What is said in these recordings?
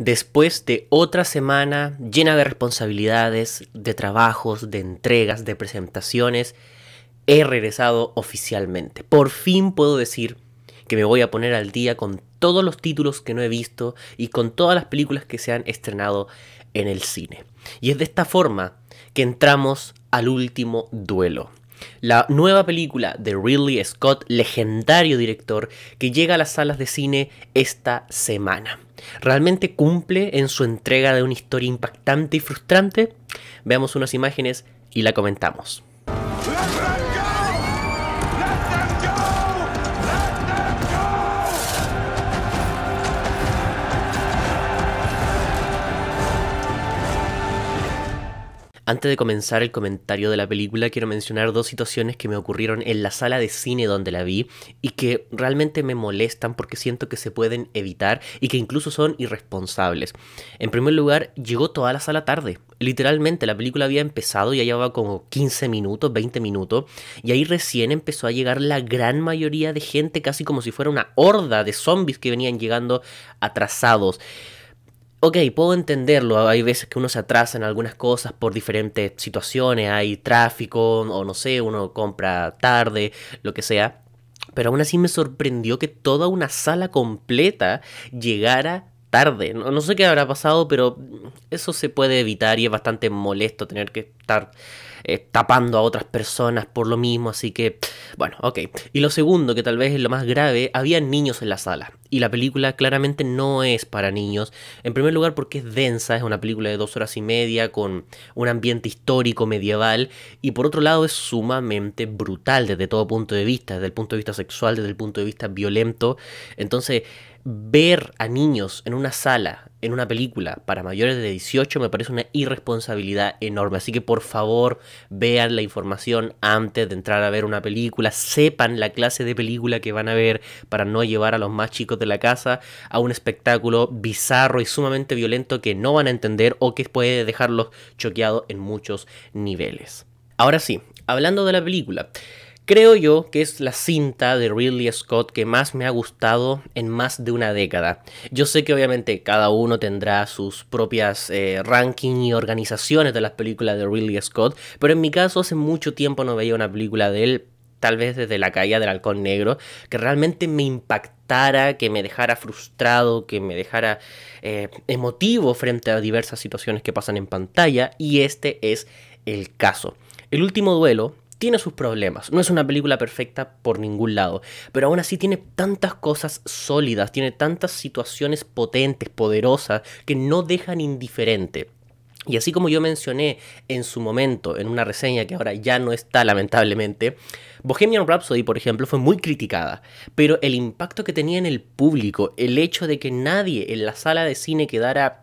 después de otra semana llena de responsabilidades, de trabajos, de entregas, de presentaciones, he regresado oficialmente. Por fin puedo decir que me voy a poner al día con todos los títulos que no he visto y con todas las películas que se han estrenado en el cine. Y es de esta forma que entramos al último duelo la nueva película de Ridley Scott, legendario director, que llega a las salas de cine esta semana. ¿Realmente cumple en su entrega de una historia impactante y frustrante? Veamos unas imágenes y la comentamos. Antes de comenzar el comentario de la película, quiero mencionar dos situaciones que me ocurrieron en la sala de cine donde la vi y que realmente me molestan porque siento que se pueden evitar y que incluso son irresponsables. En primer lugar, llegó toda la sala tarde. Literalmente, la película había empezado, y ya llevaba como 15 minutos, 20 minutos, y ahí recién empezó a llegar la gran mayoría de gente, casi como si fuera una horda de zombies que venían llegando atrasados ok, puedo entenderlo. Hay veces que uno se atrasa en algunas cosas por diferentes situaciones. Hay tráfico o no sé, uno compra tarde, lo que sea. Pero aún así me sorprendió que toda una sala completa llegara tarde. No, sé qué habrá pasado, pero eso se puede evitar y es bastante molesto tener que estar eh, tapando a otras personas por lo mismo, así que bueno, ok. Y lo segundo, que tal vez es lo más grave, había niños en la sala y la película claramente no es para niños. En primer lugar porque es densa, es una película de dos horas y media con un ambiente histórico medieval y por otro lado es sumamente brutal desde todo punto de vista, desde el punto de vista sexual, desde el punto de vista violento. Entonces ver a niños en una sala, en una película para mayores de 18 me parece una irresponsabilidad enorme. Así que por favor vean la información antes de entrar a ver una película. Sepan la clase de película que van a ver para no llevar a los más chicos de la casa a un espectáculo bizarro y sumamente violento que no van a entender o que puede dejarlos choqueados en muchos niveles. Ahora sí, hablando de la película. Creo yo que es la cinta de Ridley Scott que más me ha gustado en más de una década. Yo sé que obviamente cada uno tendrá sus propias eh, rankings y organizaciones de las películas de Ridley Scott, pero en mi caso hace mucho tiempo no veía una película de él, tal vez desde la caída del halcón negro, que realmente me impactara, que me dejara frustrado, que me dejara eh, emotivo frente a diversas situaciones que pasan en pantalla, y este es el caso. El último duelo, tiene sus problemas. No es una película perfecta por ningún lado, pero aún así tiene tantas cosas sólidas, tiene tantas situaciones potentes, poderosas, que no dejan indiferente. Y así como yo mencioné en su momento, en una reseña que ahora ya no está lamentablemente, Bohemian Rhapsody, por ejemplo, fue muy criticada, pero el impacto que tenía en el público, el hecho de que nadie en la sala de cine quedara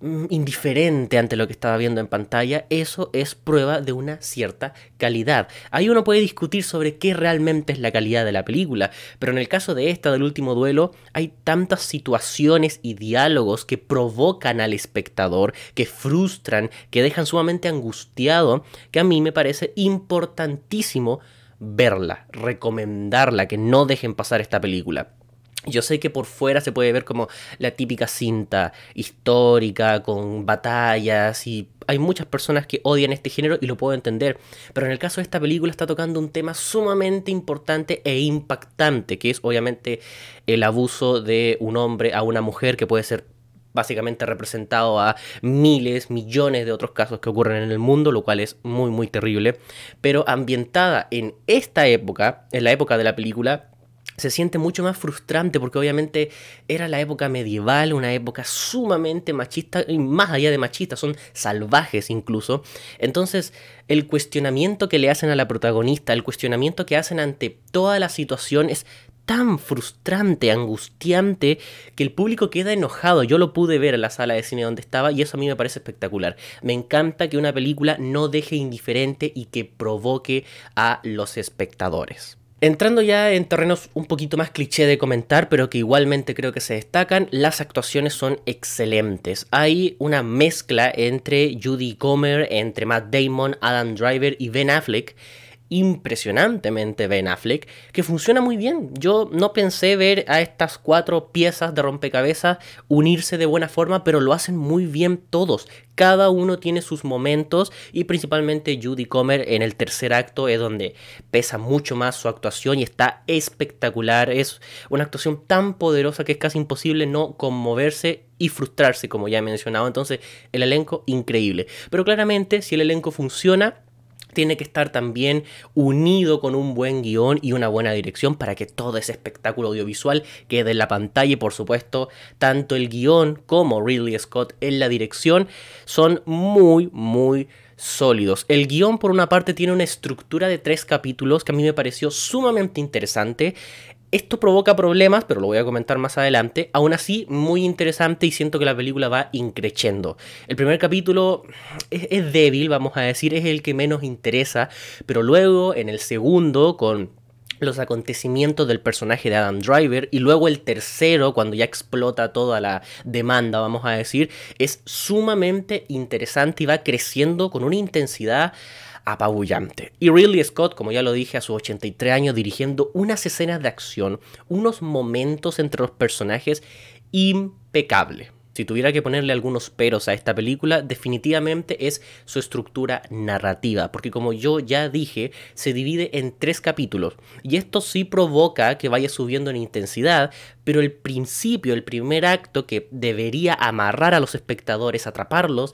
Mm, indiferente ante lo que estaba viendo en pantalla, eso es prueba de una cierta calidad. Ahí uno puede discutir sobre qué realmente es la calidad de la película, pero en el caso de esta, del último duelo, hay tantas situaciones y diálogos que provocan al espectador, que frustran, que dejan sumamente angustiado, que a mí me parece importantísimo verla, recomendarla, que no dejen pasar esta película. Yo sé que por fuera se puede ver como la típica cinta histórica, con batallas, y hay muchas personas que odian este género y lo puedo entender, pero en el caso de esta película está tocando un tema sumamente importante e impactante, que es obviamente el abuso de un hombre a una mujer que puede ser básicamente representado a miles, millones de otros casos que ocurren en el mundo, lo cual es muy, muy terrible, pero ambientada en esta época, en la época de la película, se siente mucho más frustrante porque obviamente era la época medieval, una época sumamente machista y más allá de machista, son salvajes incluso. Entonces, el cuestionamiento que le hacen a la protagonista, el cuestionamiento que hacen ante toda la situación es tan frustrante, angustiante, que el público queda enojado. Yo lo pude ver en la sala de cine donde estaba y eso a mí me parece espectacular. Me encanta que una película no deje indiferente y que provoque a los espectadores. Entrando ya en terrenos un poquito más cliché de comentar, pero que igualmente creo que se destacan, las actuaciones son excelentes. Hay una mezcla entre Judy Comer, entre Matt Damon, Adam Driver y Ben Affleck impresionantemente Ben Affleck, que funciona muy bien. Yo no pensé ver a estas cuatro piezas de rompecabezas unirse de buena forma, pero lo hacen muy bien todos. Cada uno tiene sus momentos y principalmente Judy Comer en el tercer acto es donde pesa mucho más su actuación y está espectacular. Es una actuación tan poderosa que es casi imposible no conmoverse y frustrarse, como ya he mencionado. Entonces, el elenco increíble. Pero claramente, si el elenco funciona, tiene que estar también unido con un buen guión y una buena dirección para que todo ese espectáculo audiovisual quede en la pantalla y por supuesto tanto el guión como Ridley Scott en la dirección son muy muy sólidos. El guión por una parte tiene una estructura de tres capítulos que a mí me pareció sumamente interesante. Esto provoca problemas, pero lo voy a comentar más adelante. Aún así, muy interesante y siento que la película va increciendo. El primer capítulo es, es débil, vamos a decir, es el que menos interesa, pero luego en el segundo, con los acontecimientos del personaje de Adam Driver y luego el tercero, cuando ya explota toda la demanda, vamos a decir, es sumamente interesante y va creciendo con una intensidad apabullante. Y Ridley Scott, como ya lo dije, a sus 83 años dirigiendo unas escenas de acción, unos momentos entre los personajes impecables. Si tuviera que ponerle algunos peros a esta película, definitivamente es su estructura narrativa, porque como yo ya dije, se divide en tres capítulos, y esto sí provoca que vaya subiendo en intensidad, pero el principio, el primer acto que debería amarrar a los espectadores, atraparlos,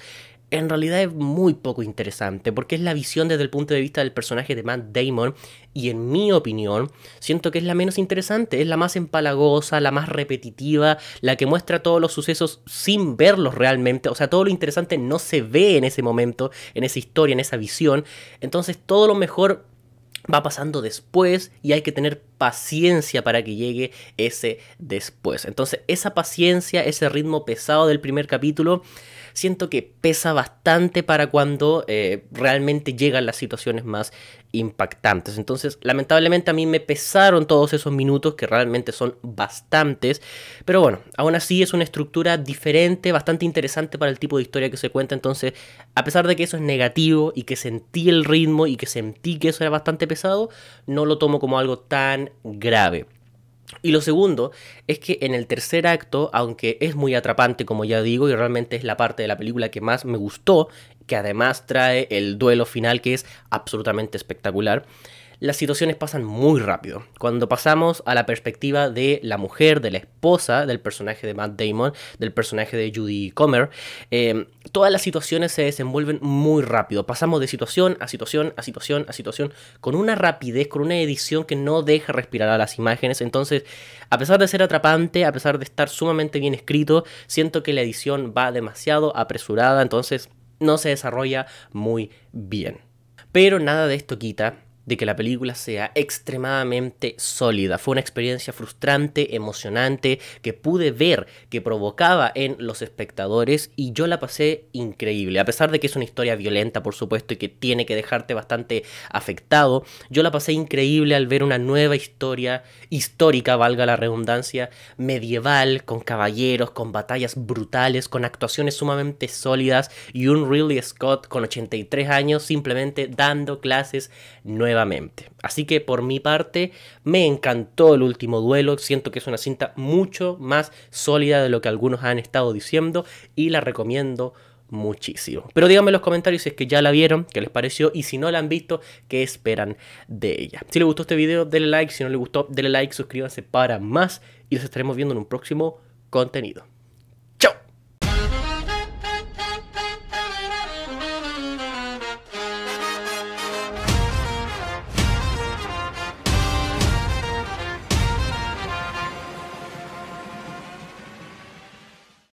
en realidad es muy poco interesante, porque es la visión desde el punto de vista del personaje de Matt Damon, y en mi opinión, siento que es la menos interesante, es la más empalagosa, la más repetitiva, la que muestra todos los sucesos sin verlos realmente, o sea, todo lo interesante no se ve en ese momento, en esa historia, en esa visión, entonces todo lo mejor va pasando después y hay que tener paciencia para que llegue ese después. Entonces, esa paciencia, ese ritmo pesado del primer capítulo, siento que pesa bastante para cuando eh, realmente llegan las situaciones más impactantes. Entonces, lamentablemente a mí me pesaron todos esos minutos, que realmente son bastantes, pero bueno, aún así es una estructura diferente, bastante interesante para el tipo de historia que se cuenta, entonces, a pesar de que eso es negativo y que sentí el ritmo y que sentí que eso era bastante pesado, no lo tomo como algo tan grave. Y lo segundo es que en el tercer acto, aunque es muy atrapante como ya digo, y realmente es la parte de la película que más me gustó, que además trae el duelo final que es absolutamente espectacular, las situaciones pasan muy rápido. Cuando pasamos a la perspectiva de la mujer, de la esposa, del personaje de Matt Damon, del personaje de Judy Comer, em, todas las situaciones se desenvuelven muy rápido. Pasamos de situación a situación, a situación, a situación, con una rapidez, con una edición que no deja respirar a las imágenes. Entonces, a pesar de ser atrapante, a pesar de estar sumamente bien escrito, siento que la edición va demasiado apresurada, entonces no se desarrolla muy bien. Pero nada de esto quita de que la película sea extremadamente sólida. Fue una experiencia frustrante, emocionante, que pude ver, que provocaba en los espectadores y yo la pasé increíble. A pesar de que es una historia violenta, por supuesto, y que tiene que dejarte bastante afectado, yo la pasé increíble al ver una nueva historia histórica, valga la redundancia, medieval, con caballeros, con batallas brutales, con actuaciones sumamente sólidas y un Ridley Scott con 83 años simplemente dando clases nuevas Así que por mi parte me encantó el último duelo, siento que es una cinta mucho más sólida de lo que algunos han estado diciendo y la recomiendo muchísimo. Pero díganme en los comentarios si es que ya la vieron, qué les pareció y si no la han visto, qué esperan de ella. Si les gustó este video, denle like, si no les gustó, denle like, suscríbanse para más y los estaremos viendo en un próximo contenido.